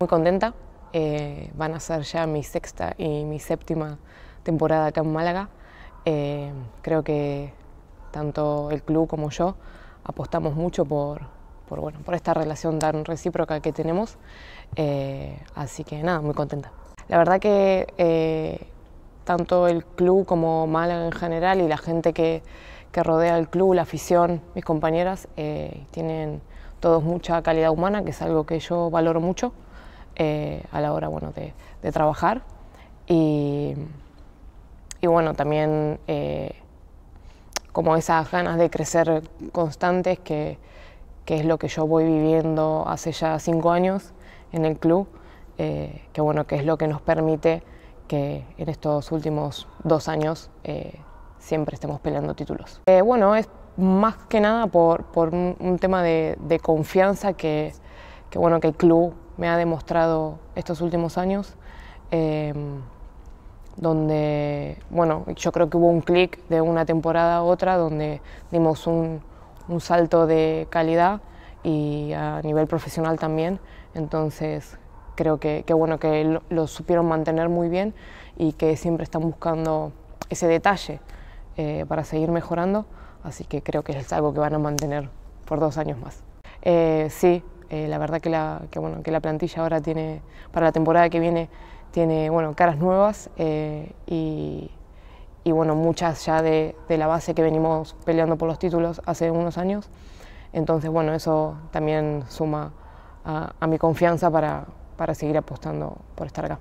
Muy contenta, eh, van a ser ya mi sexta y mi séptima temporada acá en Málaga. Eh, creo que tanto el club como yo apostamos mucho por, por, bueno, por esta relación tan recíproca que tenemos. Eh, así que nada, muy contenta. La verdad que tanto el club como Málaga en general y la gente que, rodea el club, la afición, mis compañeras, tienen todos mucha calidad humana, que es algo que yo valoro mucho. Eh, a la hora bueno, de, trabajar. Y, bueno, también eh, como esas ganas de crecer constantes, que, es lo que yo voy viviendo hace ya cinco años en el club, eh, que bueno, que es lo que nos permite que en estos últimos dos años siempre estemos peleando títulos. bueno, es más que nada por, un, tema de, confianza que, que, bueno, que el club me ha demostrado estos últimos años, em, donde, bueno, yo creo que hubo un clic de una temporada a otra donde dimos un, salto de calidad y a nivel profesional también. Entonces, creo que, que bueno, que lo, supieron mantener muy bien y que siempre están buscando ese detalle eh, para seguir mejorando. Así que creo que es algo que van a mantener por dos años más. Eh, sí, eh, la verdad que la, que, bueno, que la plantilla ahora tiene, para la temporada que viene, tiene bueno, caras nuevas eh, y, y, bueno, muchas ya de, de, la base que venimos peleando por los títulos hace unos años. Entonces, bueno, eso también suma a, a mi confianza para, para seguir apostando por estar acá.